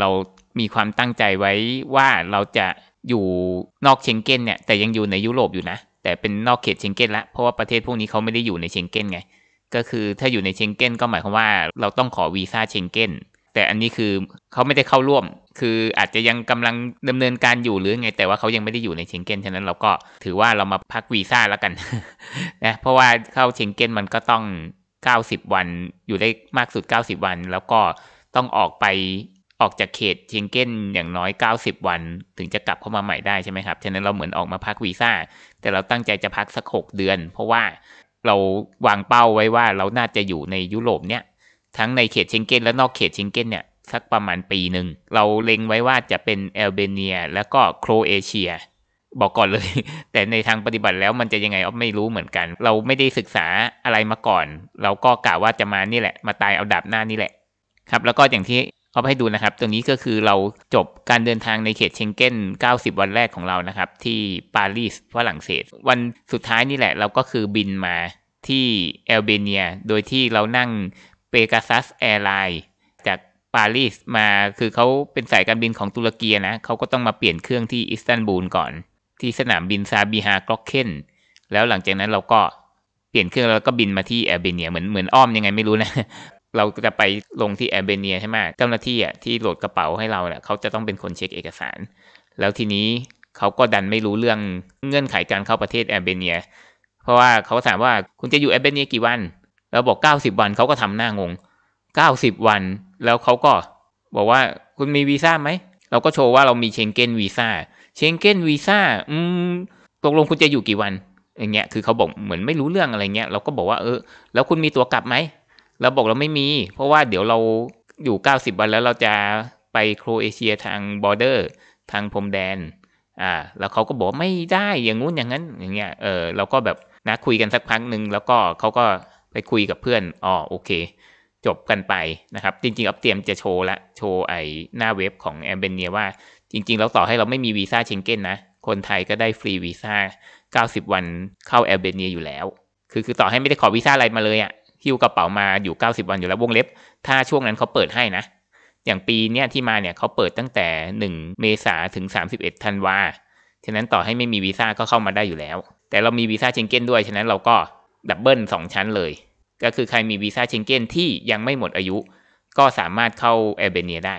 เรามีความตั้งใจไว้ว่าเราจะอยู่นอกเชงเก้นเนี่ย แต่ยังอยู่ในยุโรปอยู่นะ แต่เป็นนอกเขตเชงเก้นละ เพราะว่าประเทศพวกนี้เขาไม่ได้อยู่ในเชงเก้นไง ก็คือถ้าอยู่ในเชงเก้นก็หมายความว่าเราต้องขอวีซ่าเชงเก้น แต่อันนี้คือเขาไม่ได้เข้าร่วม คืออาจจะยังกำลังดำเนินการอยู่หรือไง แต่ว่าเขายังไม่ได้อยู่ในเชงเก้น ฉะนั้นเราก็ถือว่าเรามาพักวีซ่าแล้วกันนะ เพราะว่าเข้าเชงเก้นมันก็ต้อง90วันอยู่ได้มากสุด90วัน แล้วก็ต้องออกไปออกจากเขตเชงเก้นอย่างน้อย 90 วันถึงจะกลับเข้ามาใหม่ได้ใช่ไหมครับ ฉะนั้นเราเหมือนออกมาพักวีซ่า แต่เราตั้งใจจะพักสักหกเดือน เพราะว่าเราวางเป้าไว้ว่าเราน่าจะอยู่ในยุโรปเนี่ย ทั้งในเขตเชงเก้นและนอกเขตเชงเก้นเนี่ยสักประมาณปีหนึ่ง เราเล็งไว้ว่าจะเป็นแอลเบเนียแล้วก็โครเอเชีย บอกก่อนเลย แต่ในทางปฏิบัติแล้วมันจะยังไงอ๋อไม่รู้เหมือนกัน เราไม่ได้ศึกษาอะไรมาก่อน เราก็กะว่าจะมานี่แหละมาตายเอาดับหน้านี่แหละ ครับแล้วก็อย่างที่เอาไปให้ดูนะครับ ตรงนี้ก็คือเราจบการเดินทางในเขตเชงเก้น 90 วันแรกของเรานะครับ ที่ปารีสฝรั่งเศส วันสุดท้ายนี่แหละเราก็คือบินมาที่แอลเบเนีย โดยที่เรานั่งเปกาซัสแอร์ไลน์จากปารีสมาคือเขาเป็นสายการบินของตุรกีนะ เขาก็ต้องมาเปลี่ยนเครื่องที่อิสตันบูลก่อน ที่สนามบินซาบีฮากรอกเคน แล้วหลังจากนั้นเราก็เปลี่ยนเครื่องแล้วก็บินมาที่แอลเบเนียเหมือนเหมือนอ้อมยังไงไม่รู้นะเราจะไปลงที่แอร์เบเนียใช่ไหมเจ้าหน้าที่อ่ะที่โหลดกระเป๋าให้เราเนี่ยเขาจะต้องเป็นคนเช็คเอกสาร แล้วทีนี้เขาก็ดันไม่รู้เรื่องเงื่อนไขาการเข้าประเทศแอร์เบเนียเพราะว่าเขาถามว่าคุณจะอยู่แอร์เบเนียกี่วันเราบอก 90 วันเขาก็ทำหน้างง 90 วัน แล้วเขาก็บอกว่าคุณมีวีซ่าไหมเราก็โชว์ว่าเรามีเชงเก้นวีซ่าเชงเก้นวีซ่าอืมตกลงคุณจะอยู่กี่วันอย่างเงี้ยคือเขาบอกเหมือนไม่รู้เรื่องอะไรเงี้ยเราก็บอกว่าเออ แล้วคุณมีตั๋วกลับไหมเราบอกเราไม่มี เพราะว่าเดี๋ยวเราอยู่ 90 วันแล้วเราจะไปโครเอเชียทางบอร์เดอร์ทางพรมแดน อ่าแล้วเขาก็บอกไม่ได้อย่างงู้นอย่างนั้นอย่างเงี้ยเออเราก็แบบนะคุยกันสักพักหนึ่งแล้วก็เขาก็ไปคุยกับเพื่อนอ๋อโอเค จบกันไปนะครับ จริงๆ อัพเตรียมจะโชว์ละโชว์ไอหน้าเว็บของแอมเบเนียว่าจริงๆเราต่อให้เราไม่มีวีซ่าเชงเก้นนะ คนไทยก็ได้ฟรีวีซ่า 90 วันเข้าแอลเบเนียอยู่แล้วคือคือต่อให้ไม่ได้ขอวีซ่าอะไรมาเลยอะ่ะหิ้วกระเป๋ามาอยู่ 90 วันอยู่แล้ววงเล็บ ถ้าช่วงนั้นเขาเปิดให้นะ อย่างปีเนี้ยที่มาเนี่ยเขาเปิดตั้งแต่ 1 เมษาถึง 31ธันวา ฉะนั้นต่อให้ไม่มีวีซ่าก็เข้ามาได้อยู่แล้ว แต่เรามีวีซ่าเชงเก้นด้วย ฉะนั้นเราก็ดับเบิล2 ชั้นเลย ก็คือใครมีวีซ่าเชงเก้นที่ยังไม่หมดอายุก็สามารถเข้าแอลเบเนียได้